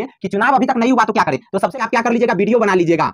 कि चुनाव अभी तक नहीं हुआ तो क्या करें तो सबसे आप क्या कर लीजिएगा वीडियो बना लीजिएगा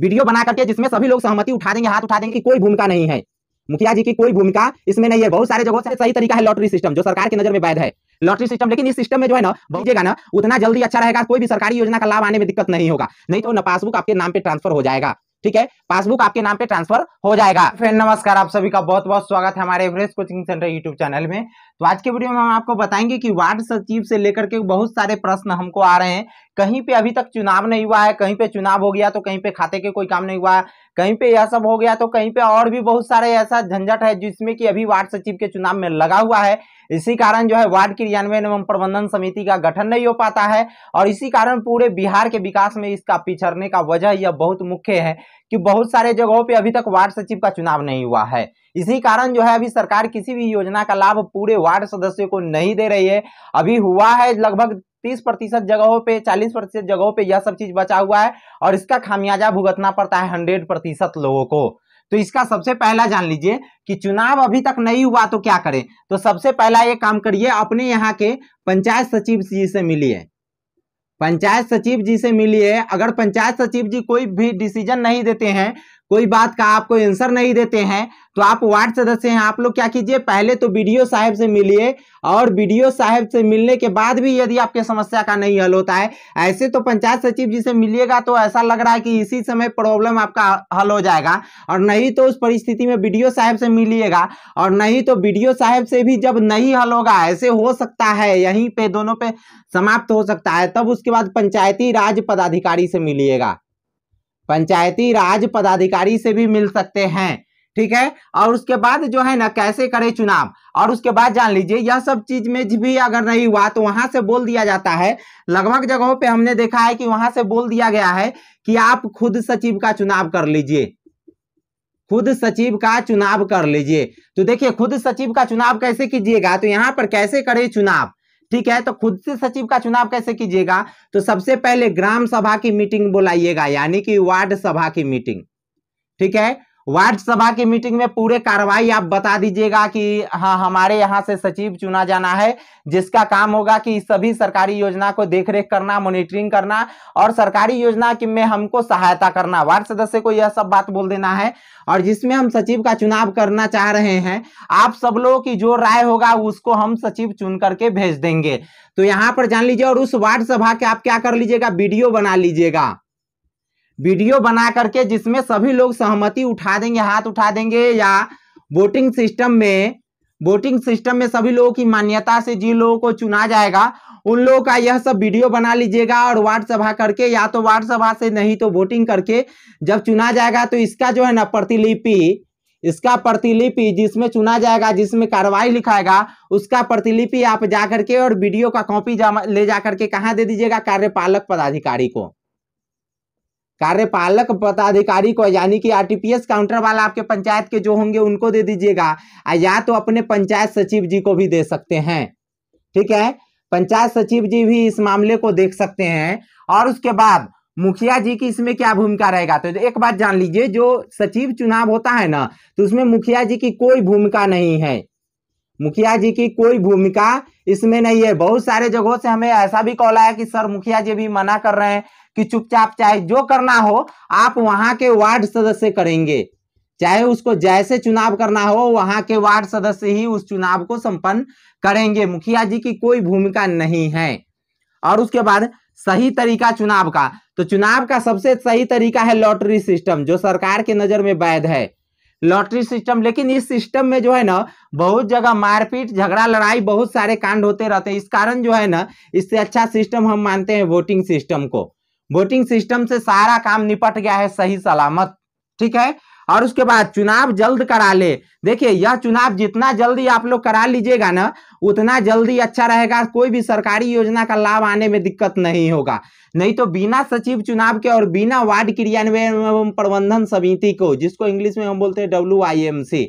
वीडियो बना करके जिसमें सभी लोग सहमति उठा देंगे हाथ उठा देंगे कि कोई भूमिका नहीं है मुखिया जी की कोई भूमिका इसमें नहीं है बहुत सारे जगहों से सही तरीका है लॉटरी सिस्टम जो सरकार की नजर में वैध है लॉटरी सिस्टम लेकिन इस सिस्टम में जो है ना बोलिएगा ना उतना जल्दी अच्छा रहेगा कोई भी सरकारी योजना का लाभ आने में दिक्कत नहीं होगा नहीं तो ना पासबुक आपके नाम पे ट्रांसफर हो जाएगा ठीक है पासबुक आपके नाम पे ट्रांसफर हो जाएगा फ्रेंड नमस्कार आप सभी का बहुत बहुत स्वागत है हमारे Everest coaching centre YouTube channel में तो आज के वीडियो में हम आपको बताएंगे कि वार्ड सचिव से लेकर के बहुत सारे प्रश्न हमको आ रहे हैं कहीं पे अभी तक चुनाव नहीं हुआ है कहीं पे चुनाव हो गया तो कहीं पे खाते के कोई काम नहीं हुआ है कहीं पे यह सब हो गया तो कहीं पे और भी बहुत सारे ऐसा झंझट है जिसमें कि अभी वार्ड सचिव के चुनाव में लगा हुआ है इसी कारण जो है वार्ड क्रियान्वयन एवं प्रबंधन समिति का गठन नहीं हो पाता है और इसी कारण पूरे बिहार के विकास में इसका पिछड़ने का वजह यह बहुत मुख्य है कि बहुत सारे जगहों पे अभी तक वार्ड सचिव का चुनाव नहीं हुआ है इसी कारण जो है अभी सरकार किसी भी योजना का लाभ पूरे वार्ड सदस्यों को नहीं दे रही है अभी हुआ है लगभग तीस प्रतिशत जगहों पे चालीस प्रतिशत जगहों पे यह सब चीज बचा हुआ है और इसका खामियाजा भुगतना पड़ता है हंड्रेड प्रतिशत लोगों को तो इसका सबसे पहला जान लीजिए कि चुनाव अभी तक नहीं हुआ तो क्या करें तो सबसे पहला ये काम करिए अपने यहाँ के पंचायत सचिव जी से मिलिए पंचायत सचिव जी से मिलिए अगर पंचायत सचिव जी कोई भी डिसीजन नहीं देते हैं कोई बात का आपको आंसर नहीं देते हैं तो आप वार्ड सदस्य हैं आप लोग क्या कीजिए पहले तो बी साहब से मिलिए और बी साहब से मिलने के बाद भी यदि आपके समस्या का नहीं हल होता है ऐसे तो पंचायत सचिव जी से मिलिएगा तो ऐसा लग रहा है कि इसी समय प्रॉब्लम आपका हल हो जाएगा और नहीं तो उस परिस्थिति में बी साहब से मिलिएगा और नहीं तो बी साहब से भी जब नहीं हल होगा ऐसे हो सकता है यहीं पर दोनों पे समाप्त हो सकता है तब उसके बाद पंचायती राज पदाधिकारी से मिलिएगा पंचायती राज पदाधिकारी से भी मिल सकते हैं ठीक है और उसके बाद जो है ना कैसे करें चुनाव और उसके बाद जान लीजिए यह सब चीज में भी अगर नहीं हुआ तो वहां से बोल दिया जाता है लगभग जगहों पे हमने देखा है कि वहां से बोल दिया गया है कि आप खुद सचिव का चुनाव कर लीजिए खुद सचिव का चुनाव कर लीजिए तो देखिए खुद सचिव का चुनाव कैसे कीजिएगा तो यहाँ पर कैसे करें चुनाव ठीक है तो खुद से सचिव का चुनाव कैसे कीजिएगा तो सबसे पहले ग्राम सभा की मीटिंग बुलाइएगा यानी कि वार्ड सभा की मीटिंग ठीक है वार्ड सभा की मीटिंग में पूरे कार्रवाई आप बता दीजिएगा कि हाँ हमारे यहाँ से सचिव चुना जाना है जिसका काम होगा कि सभी सरकारी योजना को देखरेख करना मॉनिटरिंग करना और सरकारी योजना की में हमको सहायता करना वार्ड सदस्य को यह सब बात बोल देना है और जिसमें हम सचिव का चुनाव करना चाह रहे हैं आप सब लोगों की जो राय होगा उसको हम सचिव चुन करके भेज देंगे तो यहाँ पर जान लीजिए और उस वार्ड सभा के आप क्या कर लीजिएगा वीडियो बना लीजिएगा वीडियो बना करके जिसमें सभी लोग सहमति उठा देंगे हाथ उठा देंगे या वोटिंग सिस्टम में वोटिंग सिस्टम में सभी लोगों की मान्यता से जिन लोगों को चुना जाएगा उन लोगों का यह सब वीडियो बना लीजिएगा और वार्ड सभा करके या तो वार्ड सभा से नहीं तो वोटिंग करके जब चुना जाएगा तो इसका जो है ना प्रतिलिपि इसका प्रतिलिपि जिसमें चुना जाएगा जिसमें कार्रवाई लिखाएगा उसका प्रतिलिपि आप जाकर के और वीडियो का कॉपी ले जाकर के कहाँ दे दीजिएगा कार्यपालक पदाधिकारी को कार्यपालक पदाधिकारी को यानी कि आरटीपीएस काउंटर वाला आपके पंचायत के जो होंगे उनको दे दीजिएगा या तो अपने पंचायत सचिव जी को भी दे सकते हैं ठीक है पंचायत सचिव जी भी इस मामले को देख सकते हैं और उसके बाद मुखिया जी की इसमें क्या भूमिका रहेगा तो एक बात जान लीजिए जो सचिव चुनाव होता है ना तो उसमें मुखिया जी की कोई भूमिका नहीं है मुखिया जी की कोई भूमिका इसमें नहीं है बहुत सारे जगहों से हमें ऐसा भी कॉल आया कि सर मुखिया जी भी मना कर रहे हैं कि चुपचाप चाहे जो करना हो आप वहां के वार्ड सदस्य करेंगे चाहे उसको जैसे चुनाव करना हो वहां के वार्ड सदस्य ही उस चुनाव को संपन्न करेंगे मुखिया जी की कोई भूमिका नहीं है और उसके बाद सही तरीका चुनाव का तो चुनाव का सबसे सही तरीका है लॉटरी सिस्टम जो सरकार के नजर में वैध है लॉटरी सिस्टम लेकिन इस सिस्टम में जो है ना बहुत जगह मारपीट झगड़ा लड़ाई बहुत सारे कांड होते रहते हैं इस कारण जो है ना इससे अच्छा सिस्टम हम मानते हैं वोटिंग सिस्टम को वोटिंग सिस्टम से सारा काम निपट गया है सही सलामत ठीक है और उसके बाद चुनाव जल्द करा ले देखिए यह चुनाव जितना जल्दी आप लोग करा लीजिएगा ना उतना जल्दी अच्छा रहेगा कोई भी सरकारी योजना का लाभ आने में दिक्कत नहीं होगा नहीं तो बिना सचिव चुनाव के और बिना वार्ड क्रियान्वयन एवं प्रबंधन समिति को जिसको इंग्लिश में हम बोलते हैं डब्ल्यू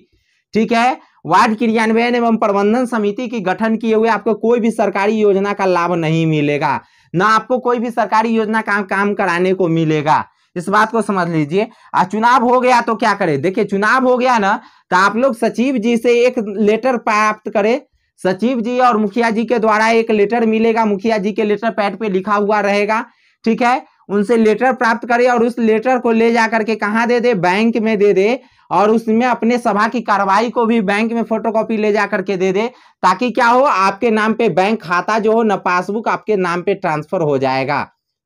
ठीक है वार्ड क्रियान्वयन एवं प्रबंधन समिति की गठन किए हुए आपको कोई भी सरकारी योजना का लाभ नहीं मिलेगा ना आपको कोई भी सरकारी योजना काम काम कराने को मिलेगा इस बात को समझ लीजिए आ चुनाव हो गया तो क्या करें देखिए चुनाव हो गया ना तो आप लोग सचिव जी से एक लेटर प्राप्त करें सचिव जी और मुखिया जी के द्वारा एक लेटर मिलेगा मुखिया जी के लेटर पैड पे लिखा हुआ रहेगा ठीक है उनसे लेटर प्राप्त करे और उस लेटर को ले जाकर के कहाँ दे दे बैंक में दे दे और उसमें अपने सभा की कार्रवाई को भी बैंक में फोटोकॉपी ले जाकर के दे दे ताकि क्या हो आपके नाम पे बैंक खाता जो हो ना पासबुक आपके नाम पे ट्रांसफर हो जाएगा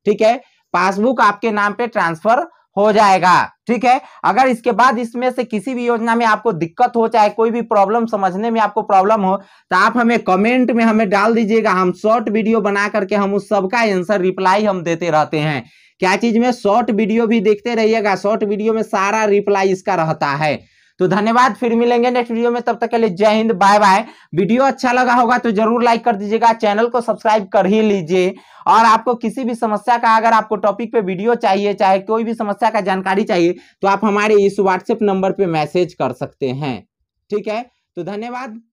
ठीक है पासबुक आपके नाम पे ट्रांसफर हो जाएगा ठीक है अगर इसके बाद इसमें से किसी भी योजना में आपको दिक्कत हो चाहे कोई भी प्रॉब्लम समझने में आपको प्रॉब्लम हो तो आप हमें कमेंट में हमें डाल दीजिएगा हम शॉर्ट वीडियो बना करके हम उस सबका आंसर रिप्लाई हम देते रहते हैं क्या चीज में शॉर्ट वीडियो भी देखते रहिएगा शॉर्ट वीडियो में सारा रिप्लाई इसका रहता है तो धन्यवाद फिर मिलेंगे नेक्स्ट वीडियो में तब तक के लिए जय हिंद बाय बाय वीडियो अच्छा लगा होगा तो जरूर लाइक कर दीजिएगा चैनल को सब्सक्राइब कर ही लीजिए और आपको किसी भी समस्या का अगर आपको टॉपिक पे वीडियो चाहिए चाहे कोई भी समस्या का जानकारी चाहिए तो आप हमारे इस व्हाट्सएप नंबर पर मैसेज कर सकते हैं ठीक है तो धन्यवाद